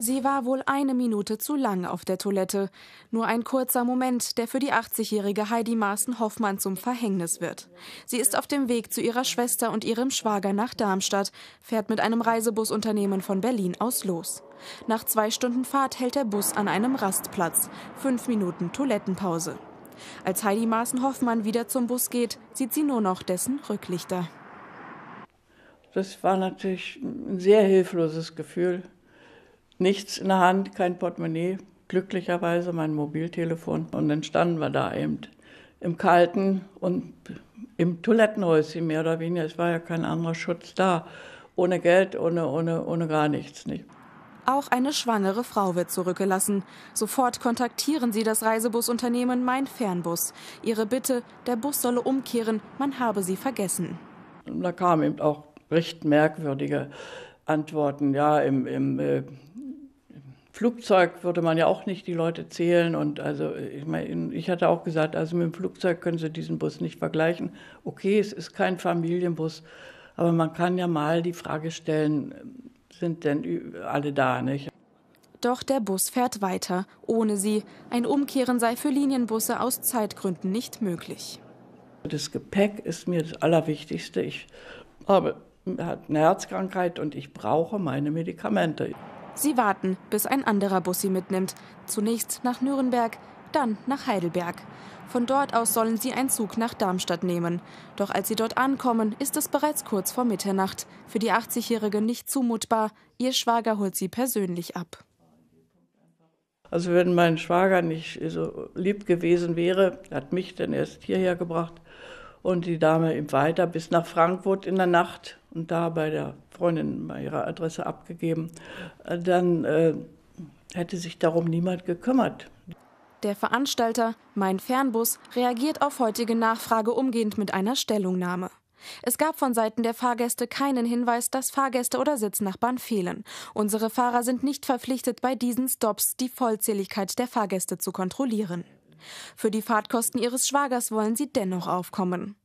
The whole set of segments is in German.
Sie war wohl eine Minute zu lang auf der Toilette. Nur ein kurzer Moment, der für die 80-jährige Heidi Maaßen Hoffmann zum Verhängnis wird. Sie ist auf dem Weg zu ihrer Schwester und ihrem Schwager nach Darmstadt, fährt mit einem Reisebusunternehmen von Berlin aus los. Nach zwei Stunden Fahrt hält der Bus an einem Rastplatz. Fünf Minuten Toilettenpause. Als Heidi Maaßen Hoffmann wieder zum Bus geht, sieht sie nur noch dessen Rücklichter. Das war natürlich ein sehr hilfloses Gefühl. Nichts in der Hand, kein Portemonnaie, glücklicherweise mein Mobiltelefon. Und dann standen wir da eben im Kalten und im Toilettenhäuschen mehr oder weniger. Es war ja kein anderer Schutz da. Ohne Geld, ohne, ohne, ohne gar nichts. Nicht. Auch eine schwangere Frau wird zurückgelassen. Sofort kontaktieren sie das Reisebusunternehmen Mein Fernbus. Ihre Bitte, der Bus solle umkehren, man habe sie vergessen. Und da kam eben auch recht merkwürdige Antworten. Ja, im, im äh, Flugzeug würde man ja auch nicht die Leute zählen. Und also, ich, meine, ich hatte auch gesagt, also mit dem Flugzeug können Sie diesen Bus nicht vergleichen. Okay, es ist kein Familienbus, aber man kann ja mal die Frage stellen, sind denn alle da, nicht? Doch der Bus fährt weiter, ohne sie. Ein Umkehren sei für Linienbusse aus Zeitgründen nicht möglich. Das Gepäck ist mir das Allerwichtigste. Ich habe hat eine Herzkrankheit und ich brauche meine Medikamente. Sie warten, bis ein anderer Bus sie mitnimmt. Zunächst nach Nürnberg, dann nach Heidelberg. Von dort aus sollen sie einen Zug nach Darmstadt nehmen. Doch als sie dort ankommen, ist es bereits kurz vor Mitternacht. Für die 80-Jährige nicht zumutbar. Ihr Schwager holt sie persönlich ab. Also wenn mein Schwager nicht so lieb gewesen wäre, hat mich dann erst hierher gebracht und die Dame eben weiter bis nach Frankfurt in der Nacht und da bei der Freundin bei ihrer Adresse abgegeben, äh, dann äh, hätte sich darum niemand gekümmert. Der Veranstalter Mein Fernbus reagiert auf heutige Nachfrage umgehend mit einer Stellungnahme. Es gab von Seiten der Fahrgäste keinen Hinweis, dass Fahrgäste oder Sitznachbarn fehlen. Unsere Fahrer sind nicht verpflichtet, bei diesen Stops die Vollzähligkeit der Fahrgäste zu kontrollieren. Für die Fahrtkosten ihres Schwagers wollen sie dennoch aufkommen.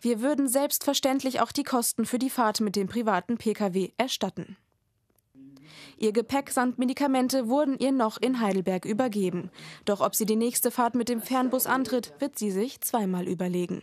Wir würden selbstverständlich auch die Kosten für die Fahrt mit dem privaten Pkw erstatten. Ihr Gepäck samt Medikamente wurden ihr noch in Heidelberg übergeben. Doch ob sie die nächste Fahrt mit dem Fernbus antritt, wird sie sich zweimal überlegen.